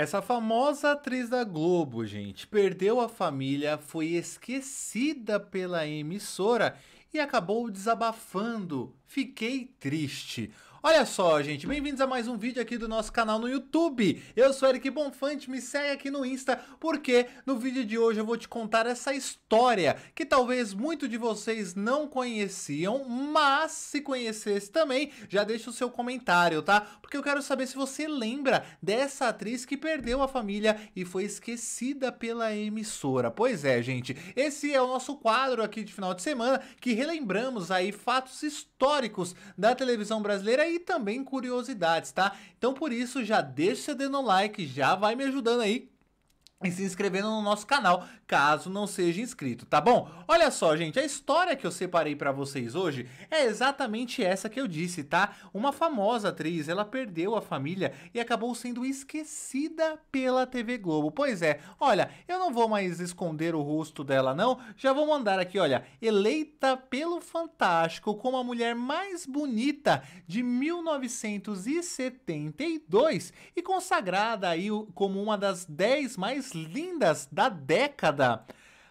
Essa famosa atriz da Globo, gente, perdeu a família, foi esquecida pela emissora e acabou desabafando. Fiquei triste. Olha só, gente, bem-vindos a mais um vídeo aqui do nosso canal no YouTube. Eu sou Eric Bonfante, me segue aqui no Insta, porque no vídeo de hoje eu vou te contar essa história que talvez muito de vocês não conheciam, mas se conhecesse também, já deixa o seu comentário, tá? Porque eu quero saber se você lembra dessa atriz que perdeu a família e foi esquecida pela emissora. Pois é, gente, esse é o nosso quadro aqui de final de semana que relembramos aí fatos históricos históricos da televisão brasileira e também curiosidades, tá? Então por isso já deixa o seu dedo no like, já vai me ajudando aí e se inscrevendo no nosso canal, caso não seja inscrito, tá bom? Olha só, gente, a história que eu separei para vocês hoje é exatamente essa que eu disse, tá? Uma famosa atriz, ela perdeu a família e acabou sendo esquecida pela TV Globo. Pois é. Olha, eu não vou mais esconder o rosto dela não. Já vou mandar aqui, olha, eleita pelo Fantástico como a mulher mais bonita de 1972 e consagrada aí como uma das 10 mais mais lindas da década.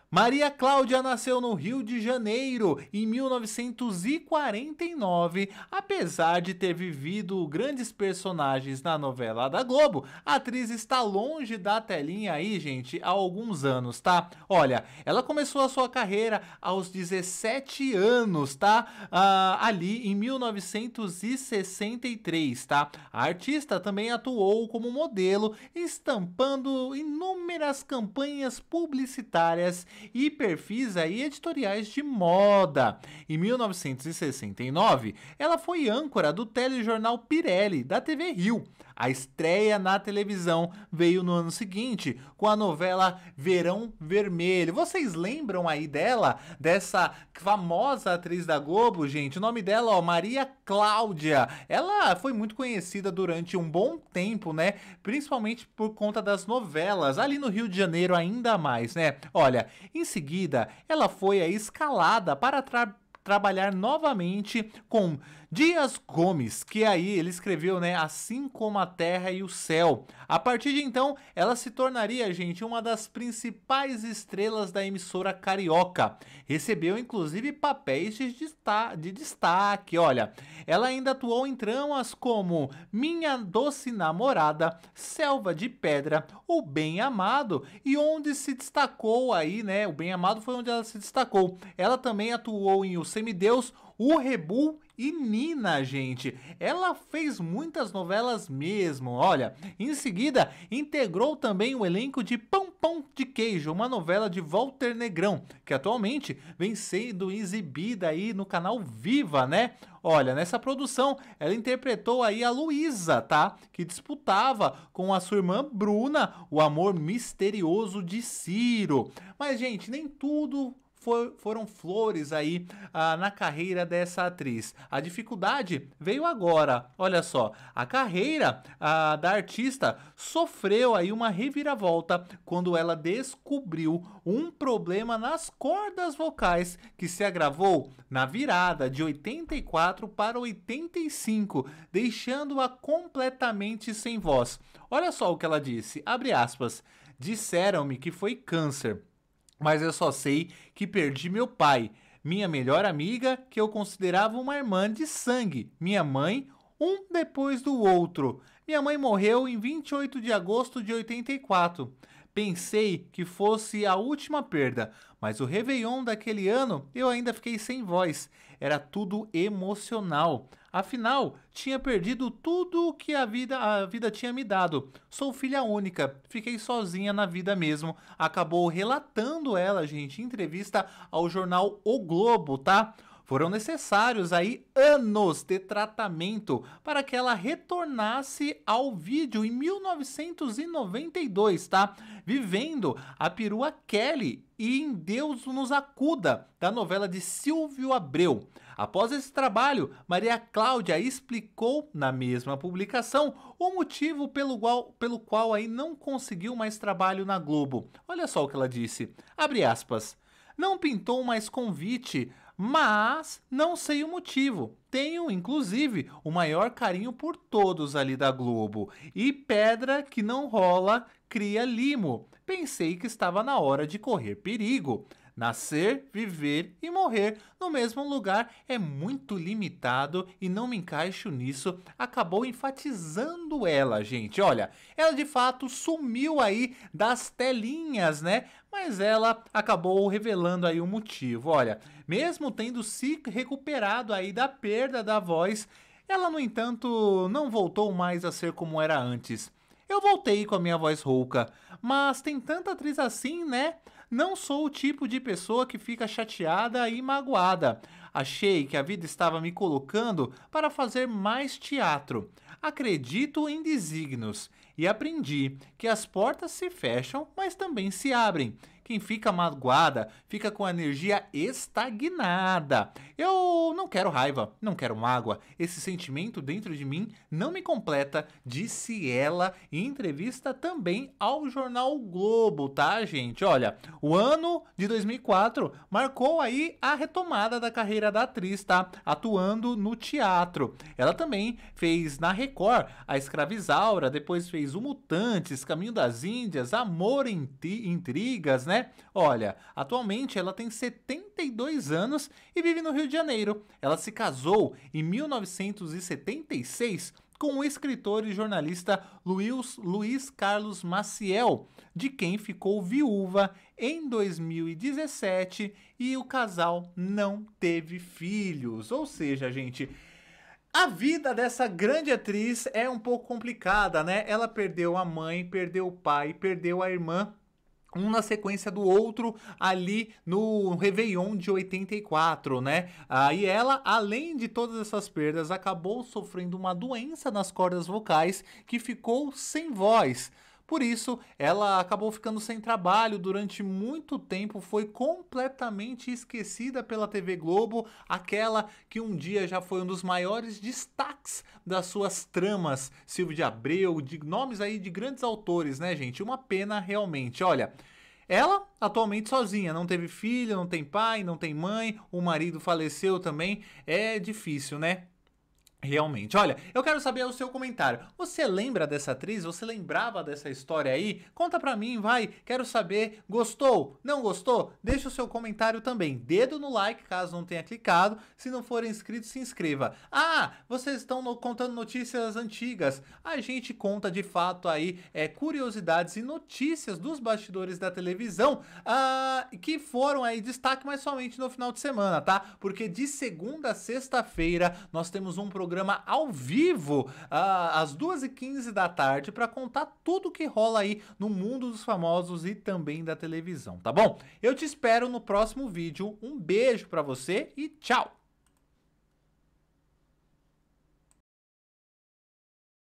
Maria Cláudia nasceu no Rio de Janeiro em 1949. Apesar de ter vivido grandes personagens na novela da Globo, a atriz está longe da telinha aí, gente, há alguns anos, tá? Olha, ela começou a sua carreira aos 17 anos, tá? Ah, ali em 1963, tá? A artista também atuou como modelo, estampando inúmeras campanhas publicitárias e perfis aí editoriais de moda. Em 1969, ela foi âncora do telejornal Pirelli, da TV Rio. A estreia na televisão veio no ano seguinte com a novela Verão Vermelho. Vocês lembram aí dela? Dessa famosa atriz da Globo, gente? O nome dela, ó, Maria Cláudia. Ela foi muito conhecida durante um bom tempo, né? Principalmente por conta das novelas, ali no Rio de Janeiro ainda mais, né? Olha, em seguida, ela foi aí escalada para trabalhar novamente com Dias Gomes, que aí ele escreveu, né, assim como a terra e o céu. A partir de então, ela se tornaria, gente, uma das principais estrelas da emissora carioca. Recebeu inclusive papéis de, desta de destaque, olha. Ela ainda atuou em tramas como Minha Doce Namorada, Selva de Pedra, O Bem Amado e onde se destacou aí, né, O Bem Amado foi onde ela se destacou. Ela também atuou em O Semideus, o Rebu e Nina, gente. Ela fez muitas novelas mesmo, olha. Em seguida, integrou também o elenco de Pão Pão de Queijo, uma novela de Walter Negrão, que atualmente vem sendo exibida aí no canal Viva, né? Olha, nessa produção, ela interpretou aí a Luísa, tá? Que disputava com a sua irmã Bruna o amor misterioso de Ciro. Mas, gente, nem tudo for, foram flores aí ah, na carreira dessa atriz. A dificuldade veio agora. Olha só, a carreira ah, da artista sofreu aí uma reviravolta quando ela descobriu um problema nas cordas vocais que se agravou na virada de 84 para 85, deixando-a completamente sem voz. Olha só o que ela disse, abre aspas, disseram-me que foi câncer mas eu só sei que perdi meu pai, minha melhor amiga, que eu considerava uma irmã de sangue, minha mãe, um depois do outro. Minha mãe morreu em 28 de agosto de 84. Pensei que fosse a última perda, mas o Réveillon daquele ano eu ainda fiquei sem voz. Era tudo emocional. Afinal, tinha perdido tudo o que a vida, a vida tinha me dado. Sou filha única, fiquei sozinha na vida mesmo. Acabou relatando ela, gente, em entrevista ao jornal O Globo, tá? Foram necessários aí anos de tratamento para que ela retornasse ao vídeo em 1992, tá? Vivendo a perua Kelly e em Deus nos acuda, da novela de Silvio Abreu. Após esse trabalho, Maria Cláudia explicou na mesma publicação o motivo pelo qual, pelo qual aí não conseguiu mais trabalho na Globo. Olha só o que ela disse. Abre aspas. Não pintou mais convite mas não sei o motivo. Tenho, inclusive, o maior carinho por todos ali da Globo. E pedra que não rola cria limo. Pensei que estava na hora de correr perigo. Nascer, viver e morrer no mesmo lugar é muito limitado e não me encaixo nisso. Acabou enfatizando ela, gente. Olha, ela de fato sumiu aí das telinhas, né? Mas ela acabou revelando aí o motivo. Olha, mesmo tendo se recuperado aí da perda da voz, ela, no entanto, não voltou mais a ser como era antes. Eu voltei com a minha voz rouca, mas tem tanta atriz assim, né? Não sou o tipo de pessoa que fica chateada e magoada. Achei que a vida estava me colocando para fazer mais teatro. Acredito em desígnios e aprendi que as portas se fecham, mas também se abrem. Quem fica magoada fica com a energia estagnada. Eu não quero raiva, não quero mágoa. Esse sentimento dentro de mim não me completa, disse ela em entrevista também ao jornal Globo, tá, gente? Olha, o ano de 2004 marcou aí a retomada da carreira da atriz, tá? Atuando no teatro. Ela também fez na Record a Escravizaura, depois fez o Mutantes, Caminho das Índias, Amor em Intrigas, né? né? Olha, atualmente ela tem 72 anos e vive no Rio de Janeiro. Ela se casou em 1976 com o escritor e jornalista Luiz, Luiz, Carlos Maciel, de quem ficou viúva em 2017 e o casal não teve filhos. Ou seja, gente. A vida dessa grande atriz é um pouco complicada, né? Ela perdeu a mãe, perdeu o pai, perdeu a irmã um na sequência do outro ali no Réveillon de 84, né? Aí ah, ela, além de todas essas perdas, acabou sofrendo uma doença nas cordas vocais que ficou sem voz. Por isso, ela acabou ficando sem trabalho durante muito tempo, foi completamente esquecida pela TV Globo, aquela que um dia já foi um dos maiores destaques das suas tramas, Silvio de Abreu, de nomes aí de grandes autores, né, gente? Uma pena realmente. Olha, ela atualmente sozinha, não teve filho, não tem pai, não tem mãe, o marido faleceu também. É difícil, né? Realmente. Olha, eu quero saber o seu comentário. Você lembra dessa atriz? Você lembrava dessa história aí? Conta pra mim, vai. Quero saber. Gostou? Não gostou? Deixa o seu comentário também. Dedo no like, caso não tenha clicado. Se não for inscrito, se inscreva. Ah, vocês estão no, contando notícias antigas. A gente conta de fato aí é, curiosidades e notícias dos bastidores da televisão ah, que foram aí destaque, mas somente no final de semana, tá? Porque de segunda a sexta-feira nós temos um programa programa ao vivo ah, às 2h15 da tarde para contar tudo o que rola aí no mundo dos famosos e também da televisão, tá bom? Eu te espero no próximo vídeo. Um beijo para você e tchau!